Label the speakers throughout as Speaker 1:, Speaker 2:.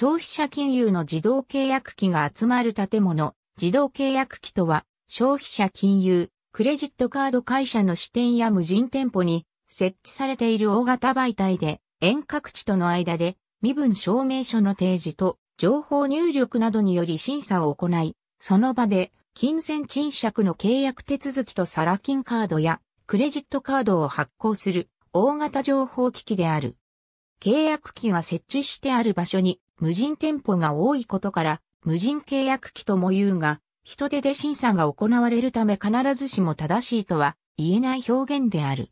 Speaker 1: 消費者金融の自動契約機が集まる建物、自動契約機とは、消費者金融、クレジットカード会社の支店や無人店舗に設置されている大型媒体で、遠隔地との間で身分証明書の提示と情報入力などにより審査を行い、その場で金銭賃借の契約手続きとサラ金カードやクレジットカードを発行する大型情報機器である。契約機が設置してある場所に無人店舗が多いことから、無人契約機とも言うが、人手で審査が行われるため必ずしも正しいとは言えない表現である。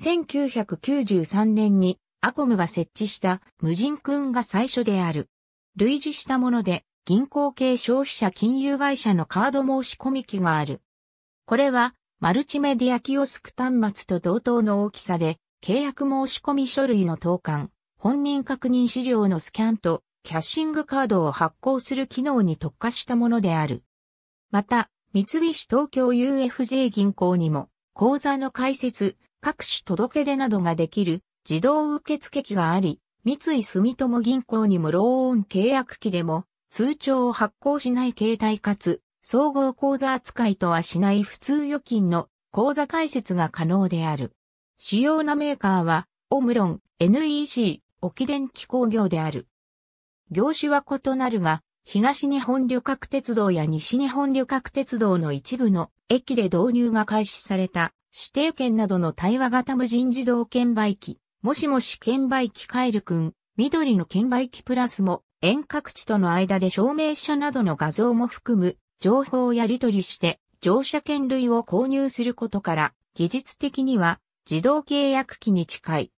Speaker 1: 1993年にアコムが設置した無人ンが最初である。類似したもので銀行系消費者金融会社のカード申し込み機がある。これはマルチメディアキオスク端末と同等の大きさで契約申し込み書類の投函、本人確認資料のスキャンとキャッシングカードを発行する機能に特化したものである。また、三菱東京 UFJ 銀行にも、口座の開設、各種届出などができる自動受付機があり、三井住友銀行にもローン契約機でも、通帳を発行しない携帯かつ、総合口座扱いとはしない普通預金の口座開設が可能である。主要なメーカーは、オムロン、NEC、沖電機工業である。業種は異なるが、東日本旅客鉄道や西日本旅客鉄道の一部の駅で導入が開始された指定券などの対話型無人自動券売機、もしもし券売機カエルくん、緑の券売機プラスも遠隔地との間で証明書などの画像も含む情報をやり取りして乗車券類を購入することから技術的には自動契約機に近い。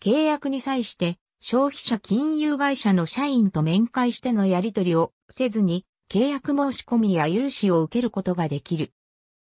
Speaker 1: 契約に際して消費者金融会社の社員と面会してのやり取りをせずに契約申し込みや融資を受けることができる。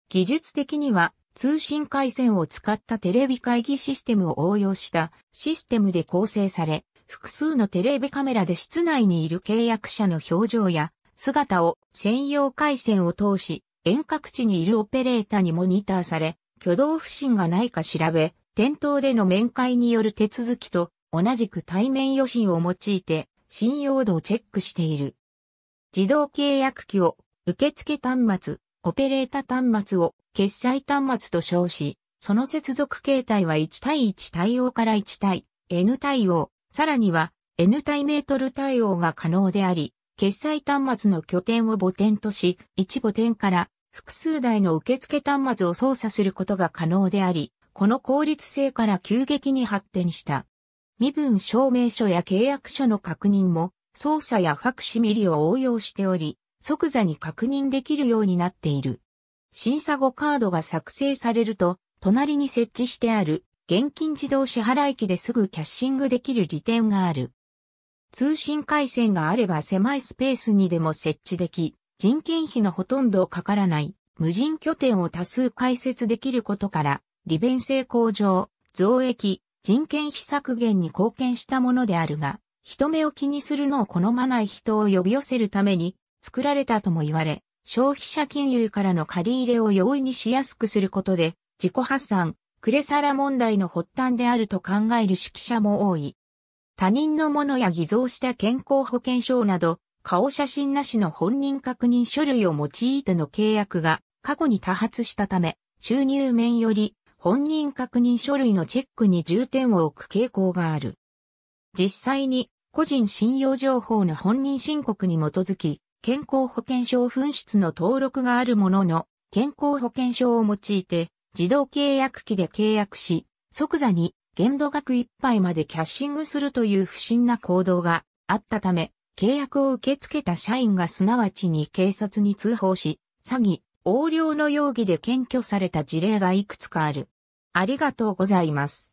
Speaker 1: 技術的には通信回線を使ったテレビ会議システムを応用したシステムで構成され、複数のテレビカメラで室内にいる契約者の表情や姿を専用回線を通し、遠隔地にいるオペレーターにモニターされ、挙動不審がないか調べ、店頭での面会による手続きと同じく対面予診を用いて信用度をチェックしている。自動契約機を受付端末、オペレータ端末を決済端末と称し、その接続形態は1対1対応から1対 N 対応、さらには N 対メートル対応が可能であり、決済端末の拠点を母点とし、1母点から複数台の受付端末を操作することが可能であり、この効率性から急激に発展した。身分証明書や契約書の確認も操作やファクシミリを応用しており、即座に確認できるようになっている。審査後カードが作成されると、隣に設置してある現金自動支払機ですぐキャッシングできる利点がある。通信回線があれば狭いスペースにでも設置でき、人件費のほとんどかからない無人拠点を多数開設できることから、利便性向上、増益、人件費削減に貢献したものであるが、人目を気にするのを好まない人を呼び寄せるために作られたとも言われ、消費者金融からの借り入れを容易にしやすくすることで、自己破産、クレサラ問題の発端であると考える指揮者も多い。他人のものや偽造した健康保険証など、顔写真なしの本人確認書類を用いての契約が過去に多発したため、収入面より本人確認書類のチェックに重点を置く傾向がある。実際に個人信用情報の本人申告に基づき、健康保険証紛失の登録があるものの、健康保険証を用いて、自動契約期で契約し、即座に限度額いっぱいまでキャッシングするという不審な行動があったため、契約を受け付けた社員がすなわちに警察に通報し、詐欺、横領の容疑で検挙された事例がいくつかある。ありがとうございます。